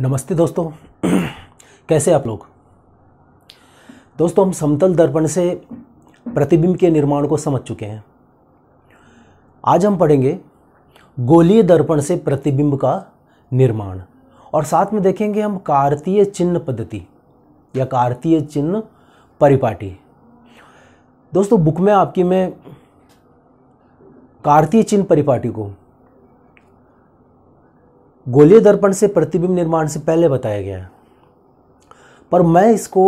नमस्ते दोस्तों कैसे आप लोग दोस्तों हम समतल दर्पण से प्रतिबिंब के निर्माण को समझ चुके हैं आज हम पढ़ेंगे गोलीय दर्पण से प्रतिबिंब का निर्माण और साथ में देखेंगे हम कार्तीय चिन्ह पद्धति या कार्तीय चिन्ह परिपाटी दोस्तों बुक में आपकी मैं कार्तीय चिन्ह परिपाटी को गोलीय दर्पण से प्रतिबिंब निर्माण से पहले बताया गया है पर मैं इसको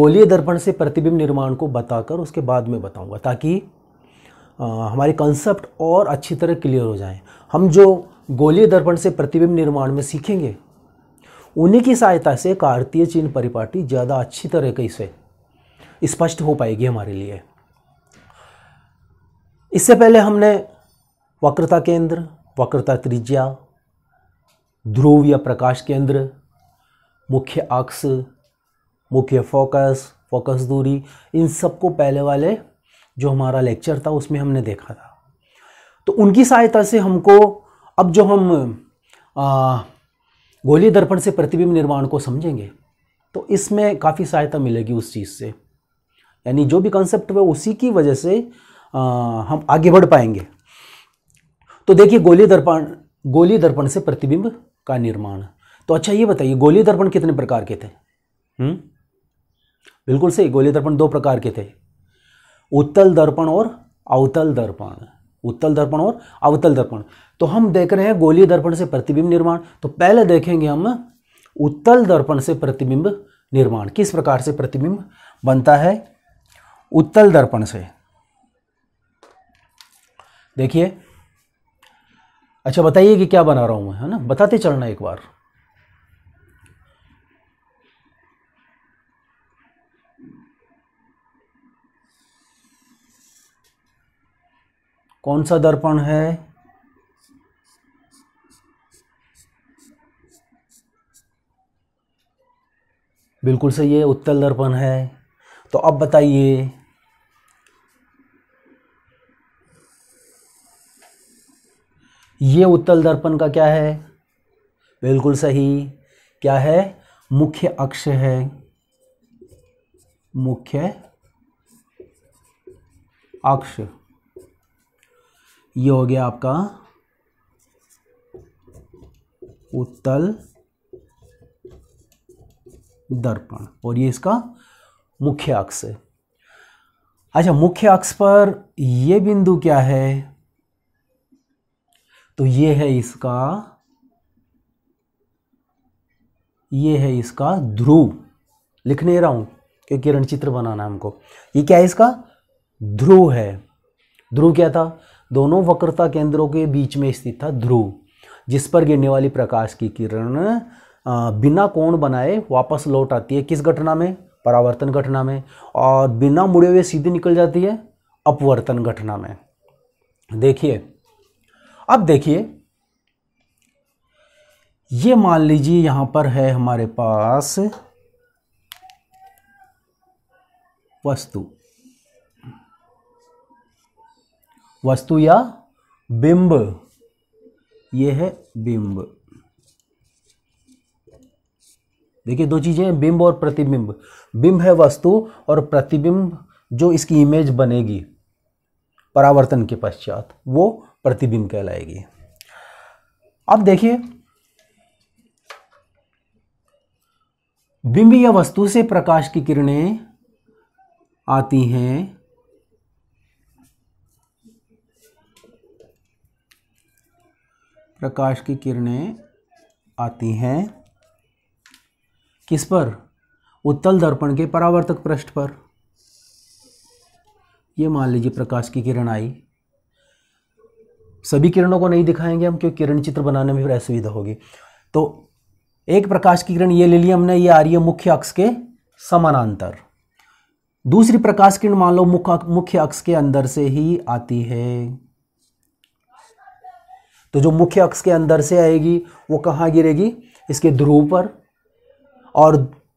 गोलीय दर्पण से प्रतिबिंब निर्माण को बताकर उसके बाद में बताऊंगा ताकि हमारे कंसेप्ट और अच्छी तरह क्लियर हो जाए हम जो गोलीय दर्पण से प्रतिबिंब निर्माण में सीखेंगे उन्हीं की सहायता से कार्तीय चिन्ह परिपाटी ज़्यादा अच्छी तरह कहीं से स्पष्ट हो पाएगी हमारे लिए इससे पहले हमने वक्रता केंद्र वक्रता त्रिज्या ध्रुव या प्रकाश केंद्र मुख्य अक्ष मुख्य फोकस फोकस दूरी इन सबको पहले वाले जो हमारा लेक्चर था उसमें हमने देखा था तो उनकी सहायता से हमको अब जो हम गोली दर्पण से प्रतिबिंब निर्माण को समझेंगे तो इसमें काफ़ी सहायता मिलेगी उस चीज़ से यानी जो भी कॉन्सेप्ट है उसी की वजह से आ, हम आगे बढ़ पाएंगे तो देखिए गोली दर्पण गोली दर्पण से प्रतिबिंब का निर्माण तो अच्छा ये बताइए गोली दर्पण कितने प्रकार के थे हुँ? हम्म? बिल्कुल सही गोली दर्पण दो प्रकार के थे उत्तल दर्पण और अवतल दर्पण उत्तल दर्पण और अवतल दर्पण तो हम देख रहे हैं गोली दर्पण से प्रतिबिंब निर्माण तो पहले देखेंगे हम उत्तल दर्पण से प्रतिबिंब निर्माण किस प्रकार से प्रतिबिंब बनता है उत्तल दर्पण से देखिए अच्छा बताइए कि क्या बना रहा हूँ मैं है ना बताते चलना एक बार कौन सा दर्पण है बिल्कुल सही है उत्तल दर्पण है तो अब बताइए ये उत्तल दर्पण का क्या है बिल्कुल सही क्या है मुख्य अक्ष है मुख्य अक्ष ये हो गया आपका उत्तल दर्पण और ये इसका मुख्य अक्ष है अच्छा मुख्य अक्ष पर यह बिंदु क्या है तो ये है इसका ये है इसका ध्रुव लिख नहीं रहा हूं कि किरण चित्र बनाना है हमको ये क्या है इसका ध्रुव है ध्रुव क्या था दोनों वक्रता केंद्रों के बीच में स्थित था ध्रुव जिस पर गिरने वाली प्रकाश की किरण बिना कोण बनाए वापस लौट आती है किस घटना में परावर्तन घटना में और बिना मुड़े हुए सीधे निकल जाती है अपवर्तन घटना में देखिए अब देखिए ये मान लीजिए यहां पर है हमारे पास वस्तु वस्तु या बिंब ये है बिंब देखिए दो चीज़ें हैं बिंब और प्रतिबिंब बिंब है वस्तु और प्रतिबिंब जो इसकी इमेज बनेगी परावर्तन के पश्चात वो प्रतिबिंब कहलाएगी अब देखिए बिंब या वस्तु से प्रकाश की किरणें आती हैं प्रकाश की किरणें आती हैं किस पर उत्तल दर्पण के परावर्तक पृष्ठ पर यह मान लीजिए प्रकाश की किरण आई सभी किरणों को नहीं दिखाएंगे हम क्योंकि किरण चित्र बनाने में फिर असुविधा होगी तो एक प्रकाश की किरण ये ले ली हमने ये आ रही है मुख्य अक्ष के समानांतर दूसरी प्रकाश किरण मान लो मुख्य अक्ष के अंदर से ही आती है तो जो मुख्य अक्ष के अंदर से आएगी वो कहाँ गिरेगी इसके ध्रुव पर और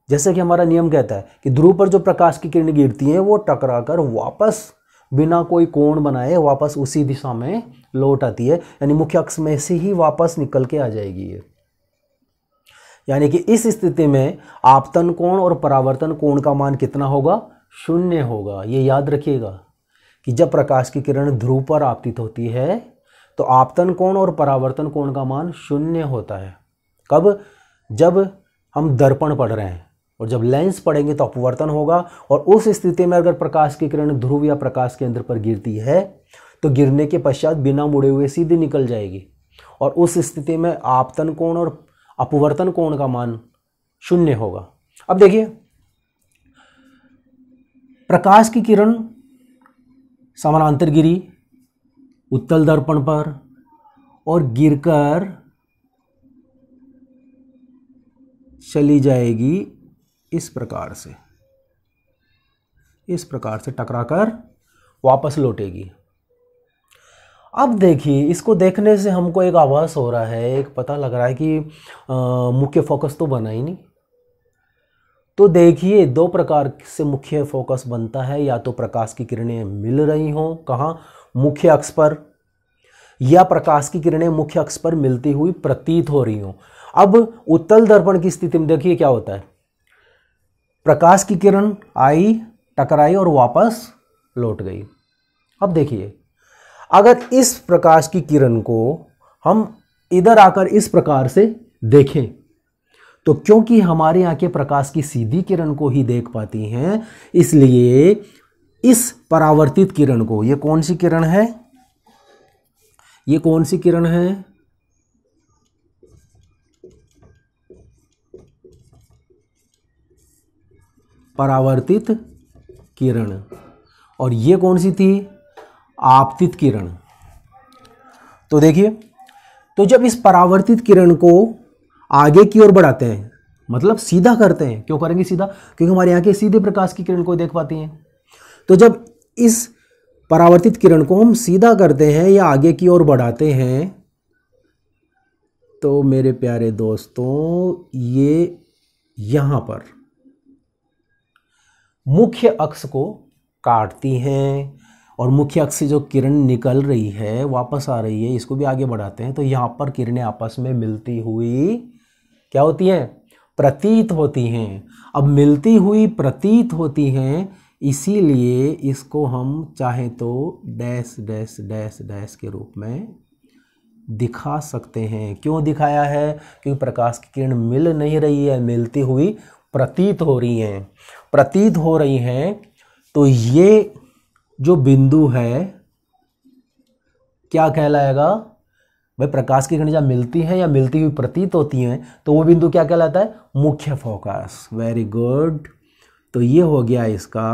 जैसे कि हमारा नियम कहता है कि ध्रुव पर जो प्रकाश की किरण गिरती है वो टकराकर वापस बिना कोई कोण बनाए वापस उसी दिशा में लौट आती है यानी मुख्य अक्ष में से ही वापस निकल के आ जाएगी ये यानी कि इस स्थिति में आपतन कोण और परावर्तन कोण का मान कितना होगा शून्य होगा ये याद रखिएगा कि जब प्रकाश की किरण ध्रुव पर आपतित होती है तो आपतन कोण और परावर्तन कोण का मान शून्य होता है कब जब हम दर्पण पढ़ रहे हैं और जब लेंस पड़ेंगे तो अपवर्तन होगा और उस स्थिति में अगर प्रकाश की किरण ध्रुव या प्रकाश केंद्र पर गिरती है तो गिरने के पश्चात बिना मुड़े हुए सीधे निकल जाएगी और उस स्थिति में आपतन कोण और अपवर्तन कोण का मान शून्य होगा अब देखिए प्रकाश की किरण समानांतर गिरी उत्तल दर्पण पर और गिरकर चली जाएगी इस प्रकार से इस प्रकार से टकराकर वापस लौटेगी अब देखिए इसको देखने से हमको एक आभास हो रहा है एक पता लग रहा है कि मुख्य फोकस तो बना ही नहीं तो देखिए दो प्रकार से मुख्य फोकस बनता है या तो प्रकाश की किरणें मिल रही हों कहाँ मुख्य अक्ष पर या प्रकाश की किरणें मुख्य अक्ष पर मिलती हुई प्रतीत हो रही हों अब उत्तल दर्पण की स्थिति में देखिए क्या होता है प्रकाश की किरण आई टकराई और वापस लौट गई अब देखिए अगर इस प्रकाश की किरण को हम इधर आकर इस प्रकार से देखें तो क्योंकि हमारे आंखें प्रकाश की सीधी किरण को ही देख पाती हैं इसलिए इस परावर्तित किरण को ये कौन सी किरण है ये कौन सी किरण है परावर्तित किरण और ये कौन सी थी आपतित किरण तो देखिए तो जब इस परावर्तित किरण को आगे की ओर बढ़ाते हैं मतलब सीधा करते हैं क्यों करेंगे सीधा क्योंकि हमारे यहाँ के सीधे प्रकाश की किरण को देख पाती हैं तो जब इस परावर्तित किरण को हम सीधा करते हैं या आगे की ओर बढ़ाते हैं तो मेरे प्यारे दोस्तों ये यहाँ पर मुख्य अक्ष को काटती हैं और मुख्य अक्ष से जो किरण निकल रही है वापस आ रही है इसको भी आगे बढ़ाते हैं तो यहाँ पर किरणें आपस में मिलती हुई क्या होती हैं प्रतीत होती हैं अब मिलती हुई प्रतीत होती हैं इसीलिए इसको हम चाहे तो डैश डैश डैश डैश के रूप में दिखा सकते हैं क्यों दिखाया है क्योंकि प्रकाश की किरण मिल नहीं रही है मिलती हुई प्रतीत हो रही हैं प्रतीत हो रही हैं तो ये जो बिंदु है क्या कहलाएगा भाई प्रकाश की किरण मिलती है या मिलती हुई प्रतीत होती हैं तो वो बिंदु क्या कहलाता है मुख्य फोकस वेरी गुड तो ये हो गया इसका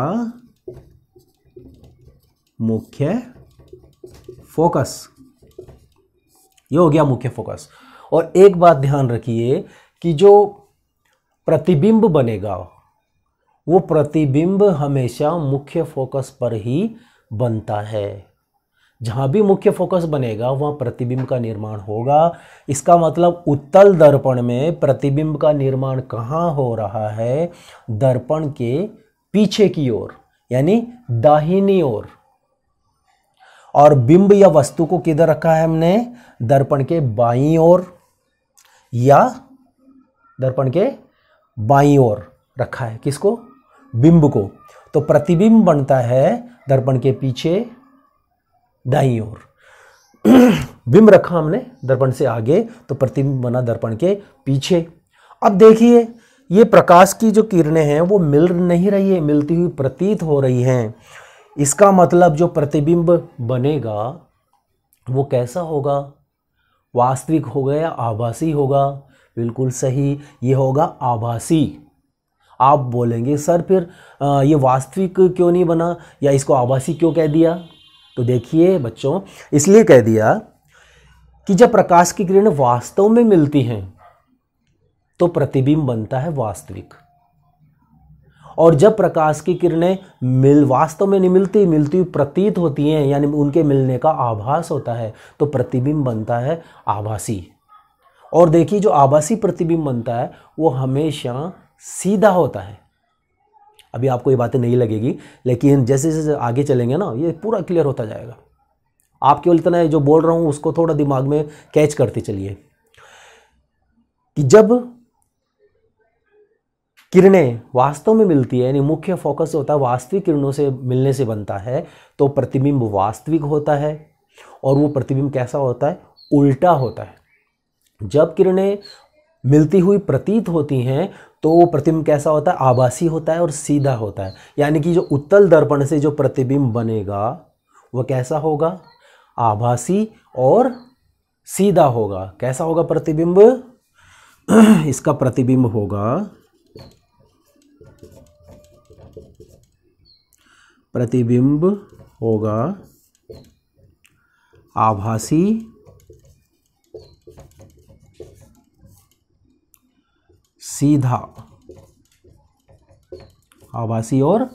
मुख्य फोकस ये हो गया मुख्य फोकस और एक बात ध्यान रखिए कि जो प्रतिबिंब बनेगा वो प्रतिबिंब हमेशा मुख्य फोकस पर ही बनता है जहाँ भी मुख्य फोकस बनेगा वहाँ प्रतिबिंब का निर्माण होगा इसका मतलब उत्तल दर्पण में प्रतिबिंब का निर्माण कहाँ हो रहा है दर्पण के पीछे की ओर यानी दाहिनी ओर और बिंब या वस्तु को किधर रखा है हमने दर्पण के बाईं ओर या दर्पण के बाई ओर रखा है किसको बिंब को तो प्रतिबिंब बनता है दर्पण के पीछे दाई ओर बिंब रखा हमने दर्पण से आगे तो प्रतिबिंब बना दर्पण के पीछे अब देखिए ये प्रकाश की जो किरणें हैं वो मिल नहीं रही है मिलती हुई प्रतीत हो रही हैं इसका मतलब जो प्रतिबिंब बनेगा वो कैसा होगा वास्तविक होगा या आभासी होगा बिल्कुल सही ये होगा आभासी आप बोलेंगे सर फिर आ, ये वास्तविक क्यों नहीं बना या इसको आभासी क्यों कह दिया तो देखिए बच्चों इसलिए कह दिया कि जब प्रकाश की किरण वास्तव में मिलती हैं तो प्रतिबिंब बनता है वास्तविक और जब प्रकाश की किरणें मिल वास्तव में नहीं मिलती मिलती हुई प्रतीत होती हैं यानी उनके मिलने का आभास होता है तो प्रतिबिंब बनता है आभासी और देखिए जो आभासी प्रतिबिंब बनता है वो हमेशा सीधा होता है अभी आपको ये बातें नहीं लगेगी लेकिन जैसे जैसे आगे चलेंगे ना ये पूरा क्लियर होता जाएगा आप केवल इतना जो बोल रहा हूँ उसको थोड़ा दिमाग में कैच करते चलिए कि जब किरणें वास्तव में मिलती है यानी मुख्य फोकस होता है वास्तविक किरणों से मिलने से बनता है तो प्रतिबिंब वास्तविक होता है और वो प्रतिबिंब कैसा होता है उल्टा होता है जब किरणें मिलती हुई प्रतीत होती हैं तो वो प्रतिबिंब कैसा होता है आभासी होता है और सीधा होता है यानी कि जो उत्तल दर्पण से जो प्रतिबिंब बनेगा वह कैसा होगा आभासी और सीधा होगा कैसा होगा प्रतिबिंब इसका प्रतिबिंब होगा प्रतिबिंब होगा आभासी सीधा आभासी और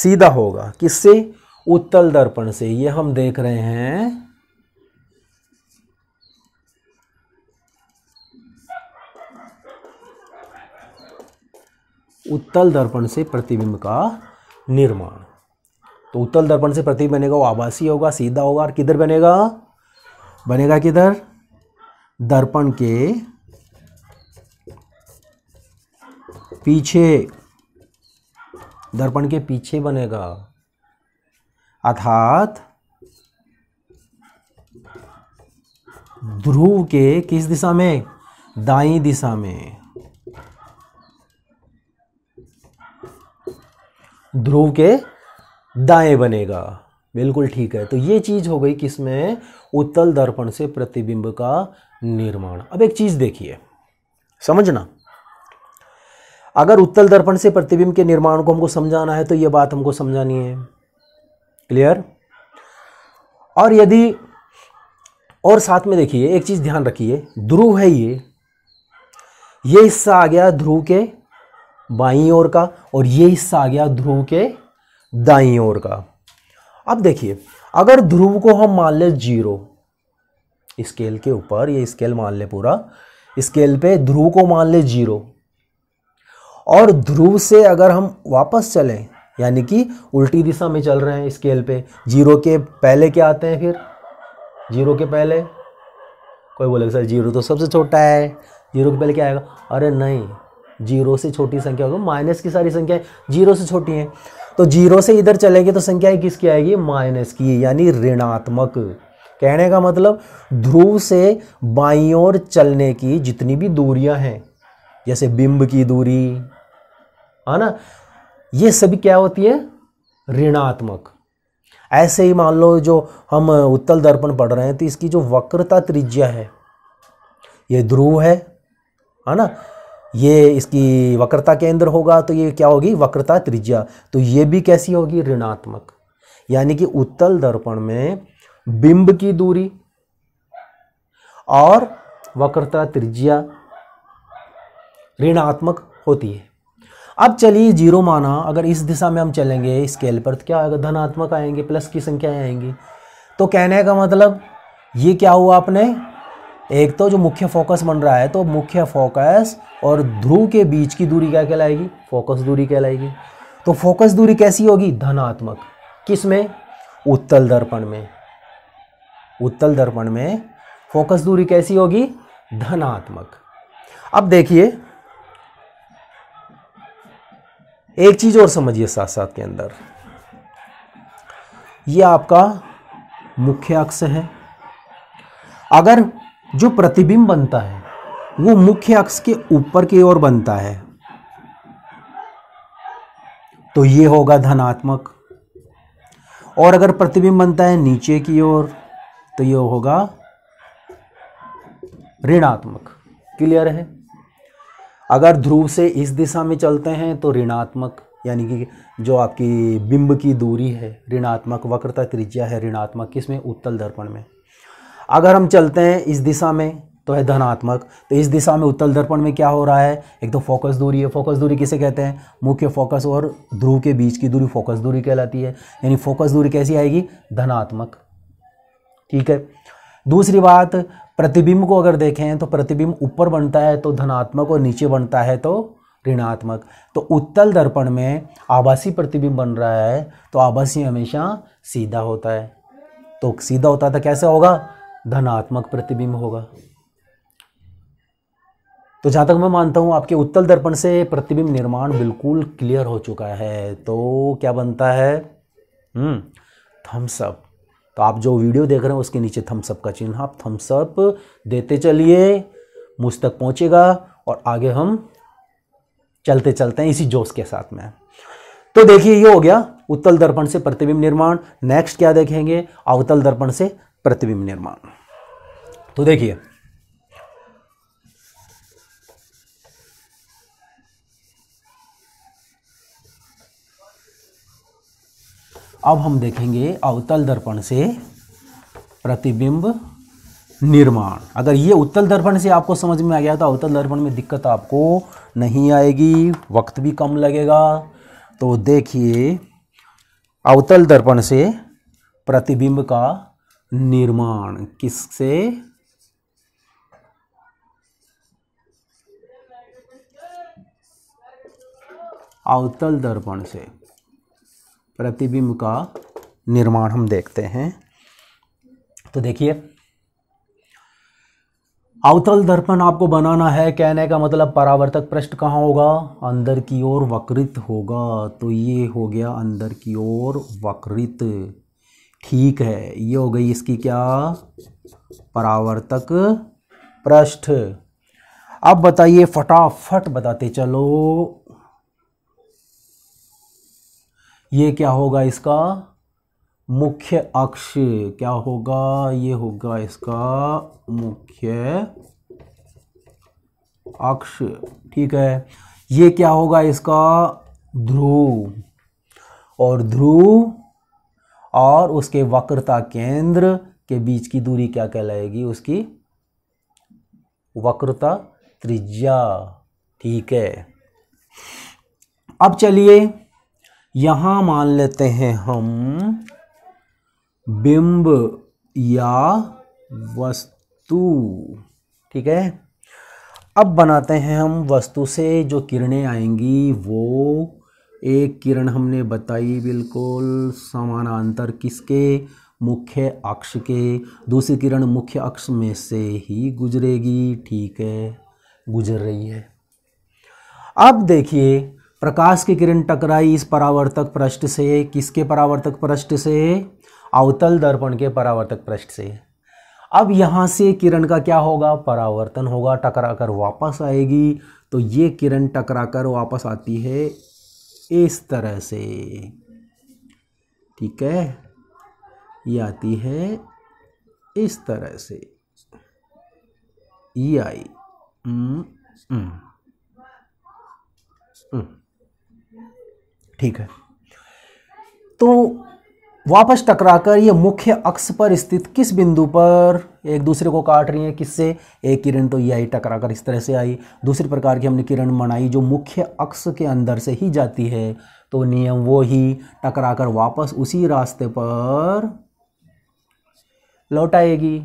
सीधा होगा किससे उत्तल दर्पण से ये हम देख रहे हैं उत्तल दर्पण से प्रतिबिंब का निर्माण तो उत्तल दर्पण से प्रतिबिंब बनेगा वो आभासी होगा सीधा होगा और किधर बनेगा बनेगा किधर दर्पण के पीछे दर्पण के पीछे बनेगा अर्थात ध्रुव के किस दिशा में दाई दिशा में ध्रुव के दाएं बनेगा बिल्कुल ठीक है तो ये चीज हो गई किसमें उत्तल दर्पण से प्रतिबिंब का निर्माण अब एक चीज देखिए समझना अगर उत्तल दर्पण से प्रतिबिंब के निर्माण को हमको समझाना है तो यह बात हमको समझानी है क्लियर और यदि और साथ में देखिए एक चीज़ ध्यान रखिए ध्रुव है ये ये हिस्सा आ गया ध्रुव के बाई ओर का और ये हिस्सा आ गया ध्रुव के दाई ओर का अब देखिए अगर ध्रुव को हम मान लें जीरो स्केल के ऊपर ये स्केल मान लें पूरा स्केल पे ध्रुव को मान लें जीरो और ध्रुव से अगर हम वापस चलें यानी कि उल्टी दिशा में चल रहे हैं स्केल पे जीरो के पहले क्या आते हैं फिर जीरो के पहले कोई बोलेगा सर जीरो तो सबसे छोटा है जीरो के पहले क्या आएगा अरे नहीं जीरो से छोटी संख्या होगी माइनस की सारी संख्याएं जीरो से छोटी हैं तो जीरो से इधर चलेंगे तो संख्याएं किसकी आएगी माइनस की यानी ऋणात्मक कहने का मतलब ध्रुव से बाई ओर चलने की जितनी भी दूरियां हैं जैसे बिंब की दूरी है हाँ ना ये सभी क्या होती है ऋणात्मक ऐसे ही मान लो जो हम उत्तल दर्पण पढ़ रहे हैं तो इसकी जो वक्रता त्रिज्या है ये ध्रुव है है हाँ ना ये इसकी वक्रता केंद्र होगा तो ये क्या होगी वक्रता त्रिज्या तो ये भी कैसी होगी ऋणात्मक यानी कि उत्तल दर्पण में बिंब की दूरी और वक्रता त्रिज्या ऋणात्मक होती है अब चलिए जीरो माना अगर इस दिशा में हम चलेंगे स्केल पर तो क्या होगा धनात्मक आएंगे प्लस की संख्याएं आएंगी तो कहने का मतलब ये क्या हुआ आपने एक तो जो मुख्य फोकस बन रहा है तो मुख्य फोकस और ध्रुव के बीच की दूरी क्या कहलाएगी फोकस दूरी कहलाएगी तो फोकस दूरी कैसी होगी धनात्मक किस में उत्तल दर्पण में उत्तल दर्पण में फोकस दूरी कैसी होगी धनात्मक अब देखिए एक चीज़ और समझिए साथ साथ के अंदर ये आपका मुख्य अक्ष है अगर जो प्रतिबिंब बनता है वो मुख्य अक्ष के ऊपर की ओर बनता है तो ये होगा धनात्मक और अगर प्रतिबिंब बनता है नीचे की ओर तो ये होगा ऋणात्मक क्लियर है अगर ध्रुव से इस दिशा में चलते हैं तो ऋणात्मक यानी कि जो आपकी बिंब की दूरी है ऋणात्मक वक्रता त्रिज्या है ऋणात्मक किस में उत्तल दर्पण में अगर हम चलते हैं इस दिशा में तो है धनात्मक तो इस दिशा में उत्तल दर्पण में क्या हो रहा है एक तो फोकस दूरी है फोकस दूरी किसे कहते हैं मुख्य फोकस और ध्रुव के बीच की दूरी फोकस दूरी कहलाती है यानी फोकस दूरी कैसी आएगी धनात्मक ठीक है दूसरी बात प्रतिबिंब को अगर देखें तो प्रतिबिंब ऊपर बनता है तो धनात्मक और नीचे बनता है तो ऋणात्मक तो उत्तल दर्पण में आभासी प्रतिबिंब बन रहा है तो आभासी हमेशा सीधा होता है तो सीधा होता था तो कैसे होगा धनात्मक प्रतिबिंब होगा तो जहां तक मैं मानता हूं आपके उत्तल दर्पण से प्रतिबिंब निर्माण बिल्कुल क्लियर हो चुका है तो क्या बनता है हम्म थम्सअप तो आप जो वीडियो देख रहे हैं उसके नीचे थम्सअप का चिन्ह आप थम्सअप देते चलिए मुझ तक पहुंचेगा और आगे हम चलते चलते हैं इसी जोश के साथ में तो देखिए ये हो गया उत्तल दर्पण से प्रतिबिंब निर्माण नेक्स्ट क्या देखेंगे अवतल दर्पण से प्रतिबिंब निर्माण तो देखिए अब हम देखेंगे अवतल दर्पण से प्रतिबिंब निर्माण अगर ये उत्तल दर्पण से आपको समझ में आ गया तो अवतल दर्पण में दिक्कत आपको नहीं आएगी वक्त भी कम लगेगा तो देखिए अवतल दर्पण से प्रतिबिंब का निर्माण किससे अवतल दर्पण से प्रतिबिंब का निर्माण हम देखते हैं तो देखिए अवतल दर्पण आपको बनाना है कहने का मतलब परावर्तक पृष्ठ कहाँ होगा अंदर की ओर वक्रित होगा तो ये हो गया अंदर की ओर वक्रित ठीक है ये हो गई इसकी क्या परावर्तक पृष्ठ अब बताइए फटाफट बताते चलो ये क्या होगा इसका मुख्य अक्ष क्या होगा ये होगा इसका मुख्य अक्ष ठीक है ये क्या होगा इसका ध्रुव और ध्रुव और उसके वक्रता केंद्र के बीच की दूरी क्या कहलाएगी उसकी वक्रता त्रिज्या ठीक है अब चलिए यहां मान लेते हैं हम बिंब या वस्तु ठीक है अब बनाते हैं हम वस्तु से जो किरणें आएंगी वो एक किरण हमने बताई बिल्कुल समानांतर किसके मुख्य अक्ष के दूसरी किरण मुख्य अक्ष में से ही गुजरेगी ठीक है गुजर रही है अब देखिए प्रकाश की किरण टकराई इस परावर्तक पृष्ठ से किसके परावर्तक पृष्ठ से अवतल दर्पण के परावर्तक पृष्ठ से अब यहाँ से किरण का क्या होगा परावर्तन होगा टकरा कर वापस आएगी तो ये किरण टकरा कर वापस आती है इस तरह से ठीक है ये आती है इस तरह से ये आई हम्म हम्म, हम्म। ठीक है तो वापस टकराकर ये मुख्य अक्ष पर स्थित किस बिंदु पर एक दूसरे को काट रही हैं किससे एक किरण तो ये आई टकराकर इस तरह से आई दूसरे प्रकार की हमने किरण मनाई जो मुख्य अक्ष के अंदर से ही जाती है तो नियम वो ही टकराकर वापस उसी रास्ते पर लौट आएगी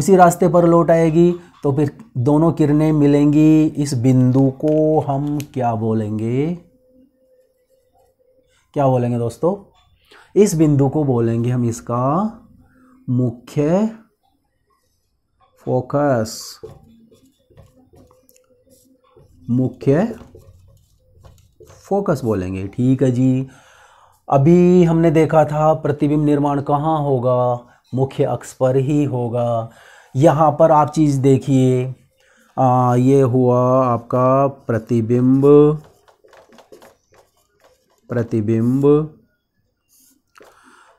उसी रास्ते पर लौट आएगी तो फिर दोनों किरणें मिलेंगी इस बिंदु को हम क्या बोलेंगे क्या बोलेंगे दोस्तों इस बिंदु को बोलेंगे हम इसका मुख्य फोकस मुख्य फोकस बोलेंगे ठीक है जी अभी हमने देखा था प्रतिबिंब निर्माण कहाँ होगा मुख्य अक्ष पर ही होगा यहाँ पर आप चीज़ देखिए ये हुआ आपका प्रतिबिंब प्रतिबिंब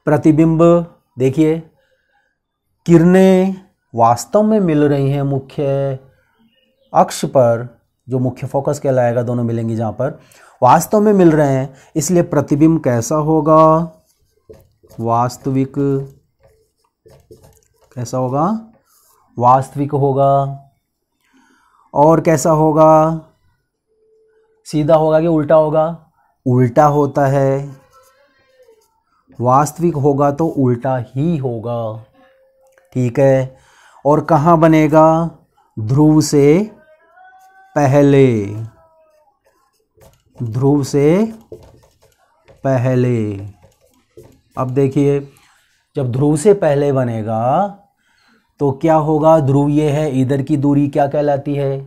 प्रतिबिंब देखिए किरणें वास्तव में मिल रही हैं मुख्य अक्ष पर जो मुख्य फोकस कहलाएगा दोनों मिलेंगी जहां पर वास्तव में मिल रहे हैं इसलिए प्रतिबिंब कैसा होगा वास्तविक कैसा होगा वास्तविक होगा और कैसा होगा सीधा होगा कि उल्टा होगा उल्टा होता है वास्तविक होगा तो उल्टा ही होगा ठीक है और कहाँ बनेगा ध्रुव से पहले ध्रुव से पहले अब देखिए जब ध्रुव से पहले बनेगा तो क्या होगा ध्रुव ये है इधर की दूरी क्या कहलाती है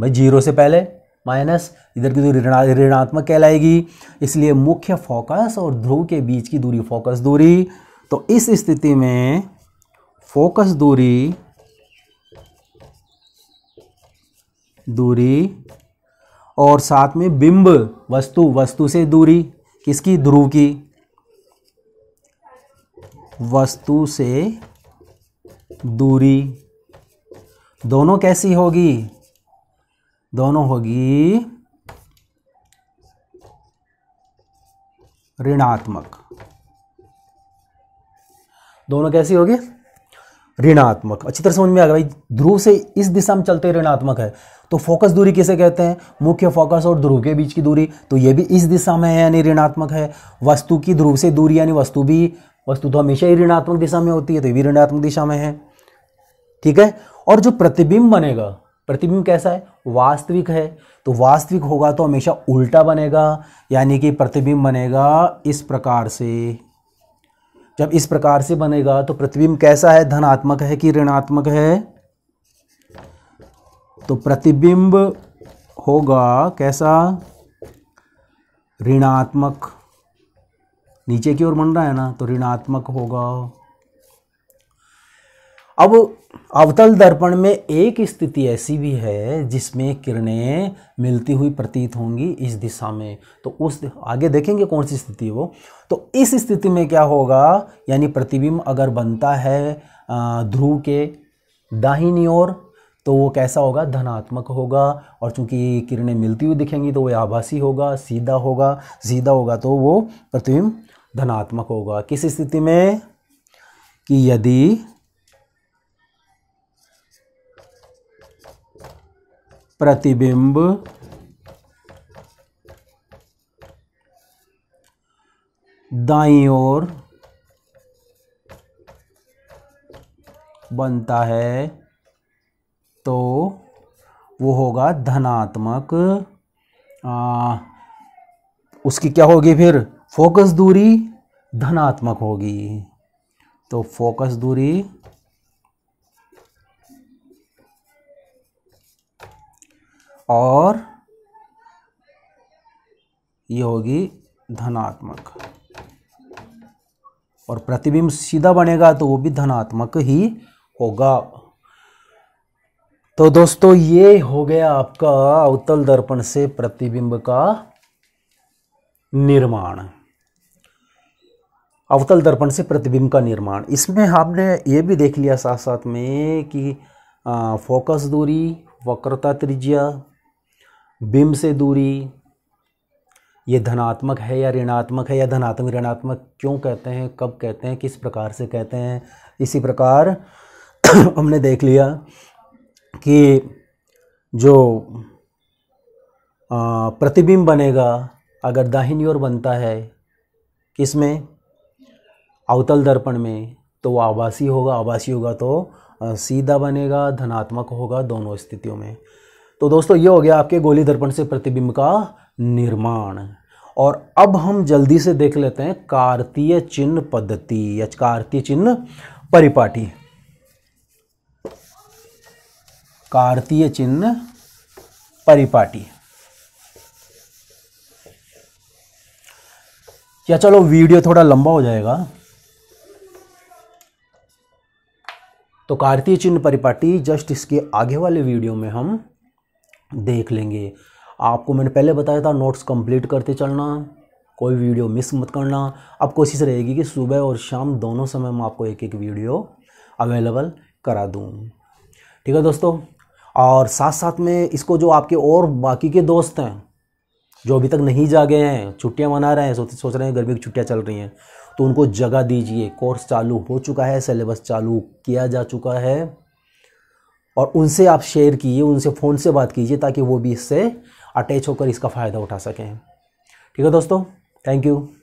भाई जीरो से पहले माइनस इधर की दूरी ऋणात्मक कहलाएगी इसलिए मुख्य फोकस और ध्रुव के बीच की दूरी फोकस दूरी तो इस स्थिति में फोकस दूरी दूरी और साथ में बिंब वस्तु वस्तु से दूरी किसकी ध्रुव की वस्तु से दूरी दोनों कैसी होगी दोनों होगी ऋणात्मक दोनों कैसी होगी ऋणात्मक अच्छी तरह समझ में आ गया भाई ध्रुव से इस दिशा में चलते ऋणात्मक है तो फोकस दूरी किसे कहते हैं मुख्य फोकस और ध्रुव के बीच की दूरी तो ये भी इस दिशा में है यानी ऋणात्मक है वस्तु की ध्रुव से दूरी यानी वस्तु भी वस्तु तो हमेशा ही ऋणात्मक दिशा में होती है तो ये भी ऋणात्मक दिशा में है ठीक है और जो प्रतिबिंब बनेगा प्रतिबिंब कैसा है वास्तविक है तो वास्तविक होगा तो हमेशा उल्टा बनेगा यानी कि प्रतिबिंब बनेगा इस प्रकार से जब इस प्रकार से बनेगा तो प्रतिबिंब कैसा है धनात्मक है कि ऋणात्मक है तो प्रतिबिंब होगा कैसा ऋणात्मक नीचे की ओर बन रहा है ना तो ऋणात्मक होगा अब अवतल दर्पण में एक स्थिति ऐसी भी है जिसमें किरणें मिलती हुई प्रतीत होंगी इस दिशा में तो उस आगे देखेंगे कौन सी स्थिति वो तो इस स्थिति में क्या होगा यानी प्रतिबिंब अगर बनता है ध्रुव के दाहिनी ओर तो वो कैसा होगा धनात्मक होगा और चूंकि किरणें मिलती हुई दिखेंगी तो वो आभासी होगा सीधा होगा सीधा होगा तो वो प्रतिबिंब धनात्मक होगा किस स्थिति में कि यदि प्रतिबिंब दाई ओर बनता है तो वो होगा धनात्मक आ, उसकी क्या होगी फिर फोकस दूरी धनात्मक होगी तो फोकस दूरी और ये होगी धनात्मक और प्रतिबिंब सीधा बनेगा तो वो भी धनात्मक ही होगा तो दोस्तों ये हो गया आपका अवतल दर्पण से प्रतिबिंब का निर्माण अवतल दर्पण से प्रतिबिंब का निर्माण इसमें हमने ये भी देख लिया साथ साथ में कि फोकस दूरी वक्रता त्रिज्या बिंब से दूरी ये धनात्मक है या ऋणात्मक है या धनात्मक ऋणात्मक क्यों कहते हैं कब कहते हैं किस प्रकार से कहते हैं इसी प्रकार हमने देख लिया कि जो प्रतिबिंब बनेगा अगर दाहिनी ओर बनता है किसमें अवतल दर्पण में तो वो आभासी होगा आभासी होगा तो सीधा बनेगा धनात्मक होगा दोनों स्थितियों में तो दोस्तों ये हो गया आपके गोली दर्पण से प्रतिबिंब का निर्माण और अब हम जल्दी से देख लेते हैं कार्तीय चिन्ह पद्धति या कार्तीय चिन्ह परिपाटी कार्तीय चिन्ह परिपाटी या चलो वीडियो थोड़ा लंबा हो जाएगा तो कार्तीय चिन्ह परिपाटी जस्ट इसके आगे वाले वीडियो में हम देख लेंगे आपको मैंने पहले बताया था नोट्स कंप्लीट करते चलना कोई वीडियो मिस मत करना अब कोशिश रहेगी कि सुबह और शाम दोनों समय में आपको एक एक वीडियो अवेलेबल करा दूँ ठीक है दोस्तों और साथ साथ में इसको जो आपके और बाकी के दोस्त हैं जो अभी तक नहीं जागे हैं छुट्टियां मना रहे हैं सोच सोच रहे हैं गर्मी की छुट्टियाँ चल रही हैं तो उनको जगह दीजिए कोर्स चालू हो चुका है सिलेबस चालू किया जा चुका है और उनसे आप शेयर कीजिए उनसे फ़ोन से बात कीजिए ताकि वो भी इससे अटैच होकर इसका फ़ायदा उठा सकें ठीक है दोस्तों थैंक यू